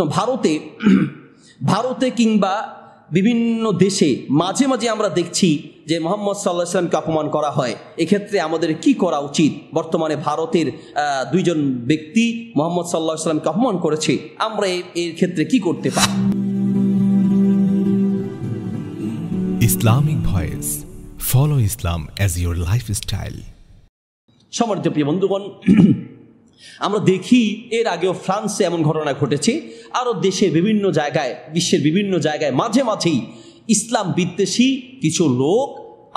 তো ভারতে ভারতে কিংবা বিভিন্ন দেশে মাঝে মাঝে আমরা দেখছি যে মোহাম্মদ সাল্লাহ ইসলামকে অপমান করা হয় এক্ষেত্রে আমাদের কি করা উচিত বর্তমানে ভারতের দুইজন ব্যক্তি মোহাম্মদ সাল্লাহ ইসলামকে অপমান করেছে আমরা এর ক্ষেত্রে কি করতে পারি Islamic voice follow Islam as your style সমর্থ প্রিয় বন্ধুগণ আমরা দেখি এর আগেও ফ্রান্সে এমন ঘটনা ঘটেছে আরও দেশের বিভিন্ন জায়গায় বিশ্বের বিভিন্ন জায়গায় মাঝে মাঝেই ইসলাম বিদ্বেষী কিছু লোক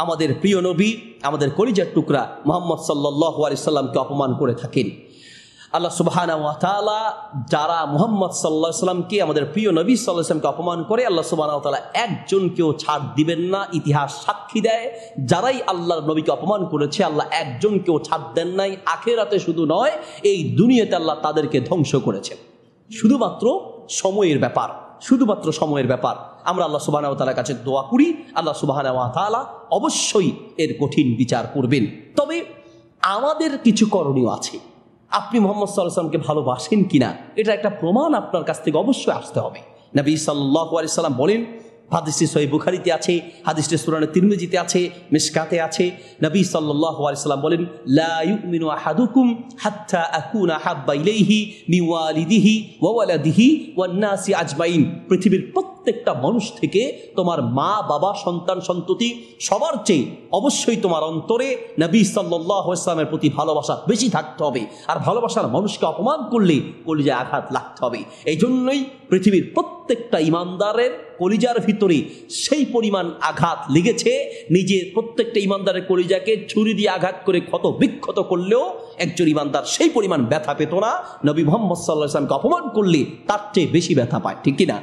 আমাদের প্রিয় নবী আমাদের কলিজার টুকরা মোহাম্মদ সাল্লাহ আলি সাল্লামকে অপমান করে থাকেন আল্লাহ সুবাহানা যারা মোহাম্মদ সাল্লাহ সাল্লামকে আমাদের প্রিয় নবী সাল্লাহ সাল্লামকে অপমান করে আল্লাহ সুবাহানা তালা একজনকেও ছাড় দিবেন না ইতিহাস সাক্ষী দেয় যারাই আল্লাহর নবীকে অপমান করেছে আল্লাহ একজনকেও ছাড় দেন নাই আখেরাতে শুধু নয় এই দুনিয়াতে আল্লাহ তাদেরকে ধ্বংস করেছে শুধুমাত্র সময়ের ব্যাপার শুধুমাত্র সময়ের ব্যাপার আমরা আল্লাহ সুবাহানা তালার কাছে দোয়া করি আল্লাহ সুবাহানা তালা অবশ্যই এর কঠিন বিচার করবেন তবে আমাদের কিছু করণীয় আছে আপনি মোহাম্মদ সাল্লাহামকে ভালোবাসেন কিনা এটা একটা প্রমাণ আপনার কাছ থেকে অবশ্যই আসতে হবে নবী সাল্লাহ বলেন হাদিসটি সহি বুখারিতে আছে হাদিসটি সুরানে তিরমিজিতে আছে মিসকাতে আছে নবী সাল্লাহ বলেন লাউমিনু হাত্তা ওয়ালাদিহি আজমাইন পৃথিবীর প্রত্যেক প্রত্যেকটা মানুষ থেকে তোমার মা বাবা সন্তান সন্ততি সবার চেয়ে অবশ্যই তোমার অন্তরে নবী সাল্লাহ প্রতি ভালোবাসা বেশি থাকতে হবে আর ভালোবাসার মানুষকে অপমান করলে কলিজায় আঘাত লাগতে হবে এই জন্যই পৃথিবীর প্রত্যেকটা ইমানদারের কলিজার ভিতরে সেই পরিমাণ আঘাত লেগেছে নিজের প্রত্যেকটা ইমানদারের কলিজাকে ছুরি দিয়ে আঘাত করে ক্ষত বিক্ষত করলেও একজন ইমানদার সেই পরিমাণ ব্যথা পেত না নবী মোহাম্মদ সাল্লাহ ইসলামকে অপমান করলে তার চেয়ে বেশি ব্যথা পায় ঠিক কিনা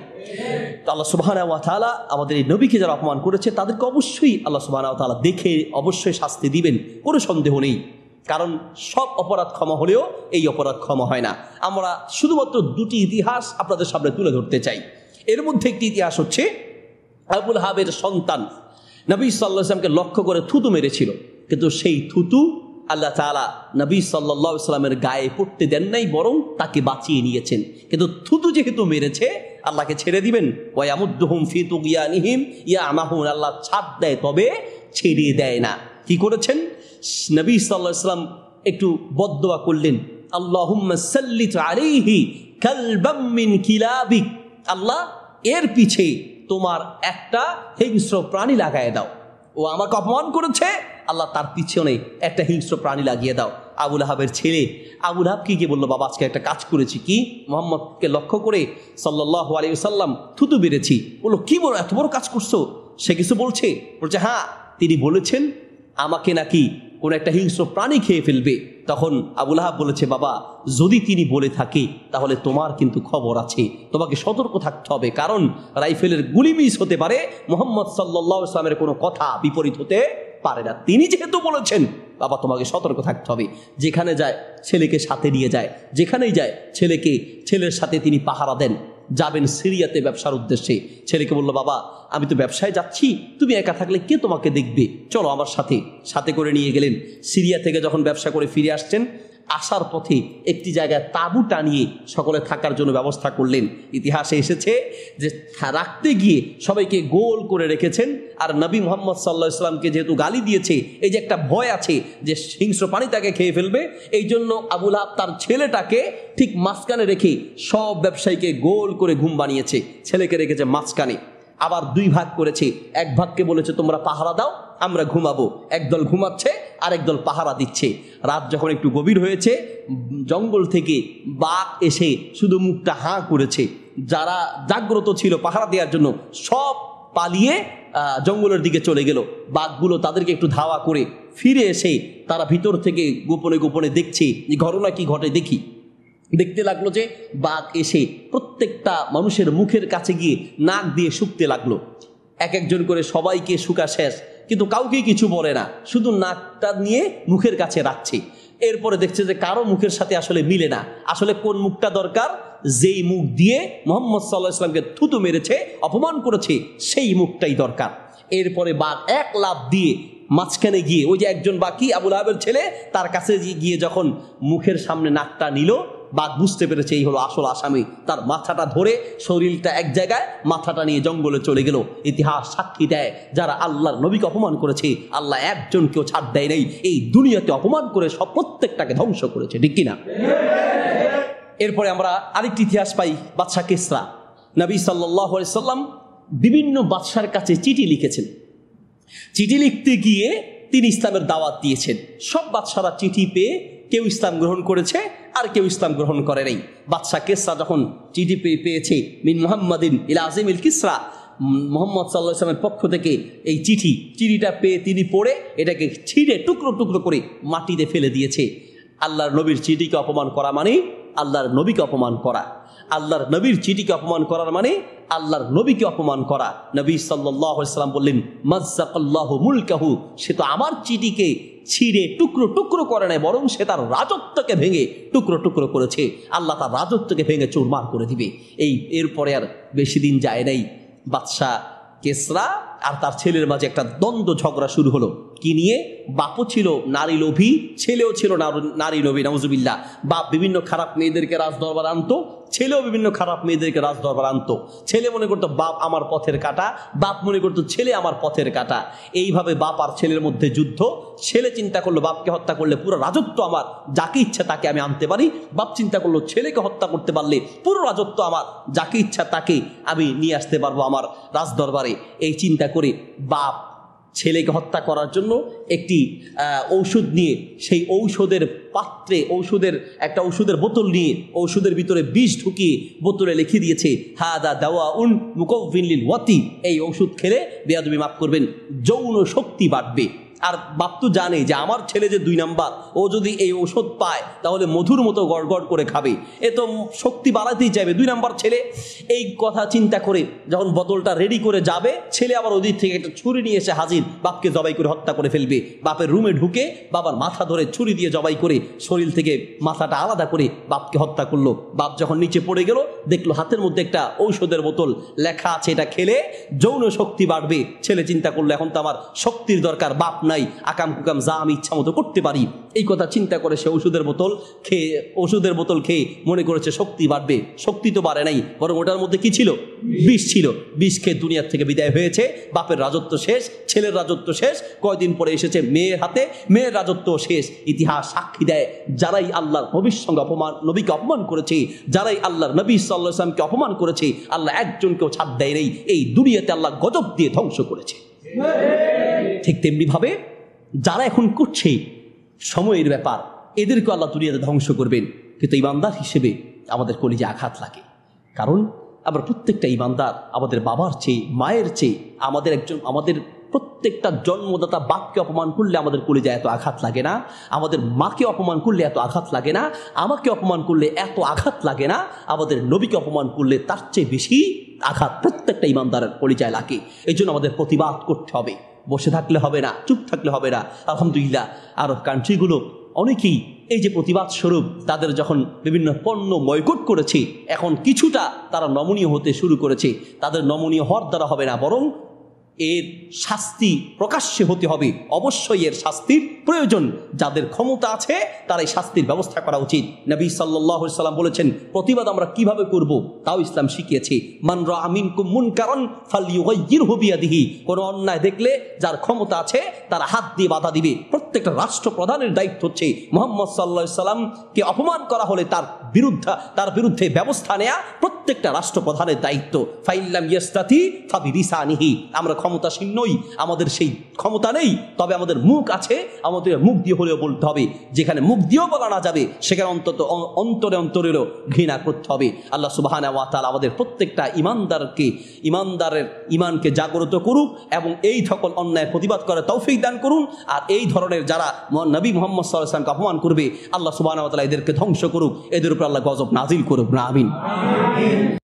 আল্লাহ সুবাহানা আমাদের এই নবীকে যারা অপমান করেছে তাদেরকে অবশ্যই আল্লাহ সুবাহানা দেখে অবশ্যই শাস্তি দিবেন কোনো সন্দেহ নেই কারণ সব অপরাধ ক্ষমা হলেও এই অপরাধ ক্ষমা হয় না আমরা শুধুমাত্র দুটি ইতিহাস আপনাদের সামনে তুলে ধরতে চাই এর মধ্যে একটি ইতিহাস হচ্ছে আবুল হাবের সন্তান নবী সাল্লাহ ইসলামকে লক্ষ্য করে থুতু মেরেছিল কিন্তু সেই থুতু আল্লাহ তালা নবী সাল্লা ইসলামের গায়ে পড়তে দেন নাই বরং তাকে বাঁচিয়ে নিয়েছেন কিন্তু থুতু যেহেতু মেরেছে আল্লাহকে ছেড়ে দিবেন নিহিম ইয়া আল্লাহ ছাদ দেয় তবে ছেড়ে দেয় না কি করেছেন নবী সাল্লা ইসলাম একটু বদোয়া করলেন আল্লাহ এর পিছে তোমার একটা হিংস্র প্রাণী লাগায় দাও ও আমাকে অপমান করেছে আল্লাহ তার পিছনে একটা হিংস্র প্রাণী লাগিয়ে দাও আবুল আহাবের ছেলে আবুল কি গিয়ে বললো বাবা আজকে একটা কাজ করেছি কি মোহাম্মদকে লক্ষ্য করে সাল্লাহ আলী সাল্লাম থুতু বেড়েছি বললো কি বলো এত বড় কাজ করছো সে কিছু বলছে বলছে হ্যাঁ তিনি বলেছেন আমাকে নাকি কোন একটা হিংস্র প্রাণী খেয়ে ফেলবে তখন আবুল আহাব বলেছে বাবা যদি তিনি বলে থাকে তাহলে তোমার কিন্তু খবর আছে তোমাকে সতর্ক থাকতে হবে কারণ রাইফেলের গুলি মিস হতে পারে মোহাম্মদ সাল্লা ইসলামের কোনো কথা বিপরীত হতে পারে না তিনি যেহেতু বলেছেন বাবা তোমাকে সতর্ক থাকতে হবে যেখানে যায় ছেলেকে সাথে নিয়ে যায় যেখানেই যায় ছেলেকে ছেলের সাথে তিনি পাহারা দেন যাবেন সিরিয়াতে ব্যবসার উদ্দেশ্যে ছেলেকে বললো বাবা আমি তো ব্যবসায় যাচ্ছি তুমি একা থাকলে কে তোমাকে দেখবে চলো আমার সাথে সাথে করে নিয়ে গেলেন সিরিয়া থেকে যখন ব্যবসা করে ফিরে আসছেন আসার পথে একটি জায়গায় তাঁবু টানিয়ে সকলে থাকার জন্য ব্যবস্থা করলেন ইতিহাসে এসেছে যে রাখতে গিয়ে সবাইকে গোল করে রেখেছেন আর নবী মোহাম্মদ সাল্লাহ ইসলামকে যেহেতু গালি দিয়েছে এই যে একটা ভয় আছে যে হিংস্র পানি তাকে খেয়ে ফেলবে এই জন্য আবুল আহ তার ছেলেটাকে ঠিক মাঝখানে রেখে সব ব্যবসায়ীকে গোল করে ঘুম বানিয়েছে ছেলেকে রেখেছে মাঝখানে আবার দুই ভাগ করেছে এক ভাগকে বলেছে তোমরা পাহারা দাও আমরা ঘুমাবো একদল ঘুমাচ্ছে আর একদল পাহারা দিচ্ছে রাত যখন একটু গভীর হয়েছে জঙ্গল থেকে বাঘ এসে শুধু মুখটা হাঁ করেছে যারা জাগ্রত ছিল পাহারা দেওয়ার জন্য সব পালিয়ে জঙ্গলের দিকে চলে গেল বাঘগুলো তাদেরকে একটু ধাওয়া করে ফিরে এসে তারা ভিতর থেকে গোপনে গোপনে দেখছে যে ঘটনা কি ঘটে দেখি দেখতে লাগলো যে বাঘ এসে প্রত্যেকটা মানুষের মুখের কাছে গিয়ে নাক দিয়ে শুকতে লাগলো এক একজন করে সবাইকে শুকা শেষ কিন্তু কাউকেই কিছু বলে না শুধু নাকটা নিয়ে মুখের কাছে রাখছে এরপরে দেখছে যে কারো মুখের সাথে আসলে মিলে না আসলে কোন মুখটা দরকার যেই মুখ দিয়ে মোহাম্মদ সাল্লাহ ইসলামকে থুতু মেরেছে অপমান করেছে সেই মুখটাই দরকার এরপরে বাঘ এক লাভ দিয়ে মাঝখানে গিয়ে ওই যে একজন বাকি আবুল আহবের ছেলে তার কাছে গিয়ে যখন মুখের সামনে নাকটা নিল বাঘ বুঝতে পেরেছে এই হলো আসল আসামি তার মাথাটা ধরে শরীরটা এক জায়গায় মাথাটা নিয়ে জঙ্গলে চলে গেল ইতিহাস সাক্ষী দেয় যারা আল্লাহর নবীকে অপমান করেছে আল্লাহ একজন কেউ ছাড় দেয় নাই এই দুনিয়াতে অপমান করে সব প্রত্যেকটাকে ধ্বংস করেছে ঠিক কিনা এরপরে আমরা আরেকটি ইতিহাস পাই বাদশাহ কেসরা নবী সাল্লাহ সাল্লাম বিভিন্ন বাদশার কাছে চিঠি লিখেছেন চিঠি লিখতে গিয়ে তিনি ইসলামের দাওয়াত দিয়েছেন সব বাদশারা চিঠি পেয়ে কেউ ইসলাম গ্রহণ করেছে আর কেউ ইসলাম গ্রহণ করে নাই বাদশাহ কেসরা যখন চিঠি পেয়েছে মিন মোহাম্মদিন ইল আজিম ইল কিসরা মোহাম্মদ সাল্লাহ ইসলামের পক্ষ থেকে এই চিঠি চিঠিটা পেয়ে তিনি পড়ে এটাকে ছিঁড়ে টুকরো টুকরো করে মাটিতে ফেলে দিয়েছে আল্লাহর নবীর চিঠিকে অপমান করা মানে আল্লাহর নবীকে অপমান করা আল্লাহর নবীর চিঠিকে অপমান করার মানে আল্লাহর নবীকে অপমান করা নবী সাল্লাম বললেন মজ্জাকাল্লাহ মুলকাহু সে তো আমার চিঠিকে ছিঁড়ে টুকরো টুকরো করে নেয় বরং সে তার রাজত্বকে ভেঙে টুকরো টুকরো করেছে আল্লাহ তার রাজত্বকে ভেঙে চুরমার করে দিবে এই এরপরে আর বেশি দিন যায় নাই বাদশাহ কেসরা আর তার ছেলের মাঝে একটা দ্বন্দ্ব ঝগড়া শুরু হলো কি নিয়ে বাপও ছিল নারী লোভী ছেলেও ছিল নারী লোভী নজুবিল্লা বাপ বিভিন্ন খারাপ মেয়েদেরকে রাজ দরবার আনতো ছেলেও বিভিন্ন খারাপ মেয়েদেরকে রাজ দরবার আনতো ছেলে মনে করতো বাপ আমার পথের কাটা বাপ মনে করতো ছেলে আমার পথের কাটা এইভাবে বাপ আর ছেলের মধ্যে যুদ্ধ ছেলে চিন্তা করলো বাপকে হত্যা করলে পুরো রাজত্ব আমার যাকে ইচ্ছা তাকে আমি আনতে পারি বাপ চিন্তা করলো ছেলেকে হত্যা করতে পারলে পুরো রাজত্ব আমার যাকে ইচ্ছা তাকে আমি নিয়ে আসতে পারবো আমার রাজদরবারে এই চিন্তা করে বাপ ছেলেকে হত্যা করার জন্য একটি ঔষধ নিয়ে সেই ঔষধের পাত্রে ঔষধের একটা ঔষধের বোতল নিয়ে ঔষধের ভিতরে বিষ ঢুকিয়ে বোতলে লিখে দিয়েছে হা দা দাওয়া উন মুকিন ওয়াতি এই ঔষধ খেলে বেয়াদবি মাফ করবেন যৌন শক্তি বাড়বে আর বাপ তো জানে যে আমার ছেলে যে দুই নাম্বার ও যদি এই ওষুধ পায় তাহলে মধুর মতো গড়গড় করে খাবে এ তো শক্তি বাড়াতেই চাইবে দুই নাম্বার ছেলে এই কথা চিন্তা করে যখন বোতলটা রেডি করে যাবে ছেলে আবার ওদিক থেকে একটা ছুরি নিয়ে এসে হাজির বাপকে জবাই করে হত্যা করে ফেলবে বাপের রুমে ঢুকে বাবার মাথা ধরে ছুরি দিয়ে জবাই করে শরীর থেকে মাথাটা আলাদা করে বাপকে হত্যা করলো বাপ যখন নিচে পড়ে গেল দেখলো হাতের মধ্যে একটা ঔষধের বোতল লেখা আছে এটা খেলে যৌন শক্তি বাড়বে ছেলে চিন্তা করলো এখন তো আমার শক্তির দরকার বাপ নাই আকাম কুকাম যা আমি ইচ্ছা মতো করতে পারি এই কথা চিন্তা করে সে ওষুধের বোতল খেয়ে ওষুধের বোতল খেয়ে মনে করেছে শক্তি বাড়বে শক্তি তো বাড়ে নাই বরং ওটার মধ্যে কি ছিল বিষ ছিল বিষ খেয়ে দুনিয়ার থেকে বিদায় হয়েছে বাপের রাজত্ব শেষ ছেলের রাজত্ব শেষ কয়দিন পরে এসেছে মেয়ের হাতে মেয়ের রাজত্ব শেষ ইতিহাস সাক্ষী দেয় যারাই আল্লাহর নবীর সঙ্গে অপমান নবীকে অপমান করেছে যারাই আল্লাহর নবী সাল্লাহ ইসলামকে অপমান করেছে আল্লাহ একজনকেও ছাড় দেয় নেই এই দুনিয়াতে আল্লাহ গজব দিয়ে ধ্বংস করেছে ঠিক তেমনিভাবে যারা এখন করছে সময়ের ব্যাপার এদেরকে আল্লাহ তুলিয়া ধ্বংস করবেন কিন্তু ইমানদার হিসেবে আমাদের কলিজে আঘাত লাগে কারণ আমরা প্রত্যেকটা ইমানদার আমাদের বাবার চেয়ে মায়ের চেয়ে আমাদের একজন আমাদের প্রত্যেকটা জন্মদাতা বাপকে অপমান করলে আমাদের কলিজা এত আঘাত লাগে না আমাদের মাকে অপমান করলে এত আঘাত লাগে না আমাকে অপমান করলে এত আঘাত লাগে না আমাদের নবীকে অপমান করলে তার চেয়ে বেশি আঘাত প্রত্যেকটা ইমানদারের পরিচয় লাগে এই জন্য আমাদের প্রতিবাদ করতে হবে বসে থাকলে হবে না চুপ থাকলে হবে না আলহামদুলিল্লাহ আরব কান্ট্রিগুলো অনেকেই এই যে প্রতিবাদ স্বরূপ তাদের যখন বিভিন্ন পণ্য বয়কট করেছে এখন কিছুটা তারা নমনীয় হতে শুরু করেছে তাদের নমনীয় হওয়ার দ্বারা হবে না বরং এর শাস্তি প্রকাশ্যে হতে হবে অবশ্যই এর শাস্তির প্রয়োজন যাদের ক্ষমতা আছে তারাই শাস্তির ব্যবস্থা করা উচিত নবী সাল্লাহ সাল্লাম বলেছেন প্রতিবাদ আমরা কিভাবে করব তাও ইসলাম শিখিয়েছে মানরা আমিন কুমুন কারণ ফালিউগির হুবিয়াদিহি কোনো অন্যায় দেখলে যার ক্ষমতা আছে তার হাত দিয়ে বাধা দিবে প্রত্যেকটা রাষ্ট্রপ্রধানের দায়িত্ব হচ্ছে মোহাম্মদ সাল্লা সাল্লামকে অপমান করা হলে তার বিরুদ্ধে তার বিরুদ্ধে ব্যবস্থা নেয়া প্রত্যেকটা রাষ্ট্রপ্রধানের দায়িত্ব ফাইল্লাম ইয়াস্তাতি ফাবি রিসানিহি আমরা ক্ষমতাসীন নই আমাদের সেই ক্ষমতা নেই তবে আমাদের মুখ আছে আমাদের মুখ দিয়ে হলেও বলতে হবে যেখানে মুখ দিয়েও বলা না যাবে সেখানে অন্তত অন্তরে অন্তরেরও ঘৃণা করতে হবে আল্লাহ সুবাহানা ওয়াতাল আমাদের প্রত্যেকটা ইমানদারকে ইমানদারের ইমানকে জাগ্রত করুক এবং এই সকল অন্যায় প্রতিবাদ করার তৌফিক দান করুন আর এই ধরনের যারা নবী মোহাম্মদ সাল্লাহ ইসলামকে অপমান করবে আল্লাহ সুবাহ এদেরকে ধ্বংস করুক এদের উপর আল্লাহ গজব নাজিল করুক না আমিন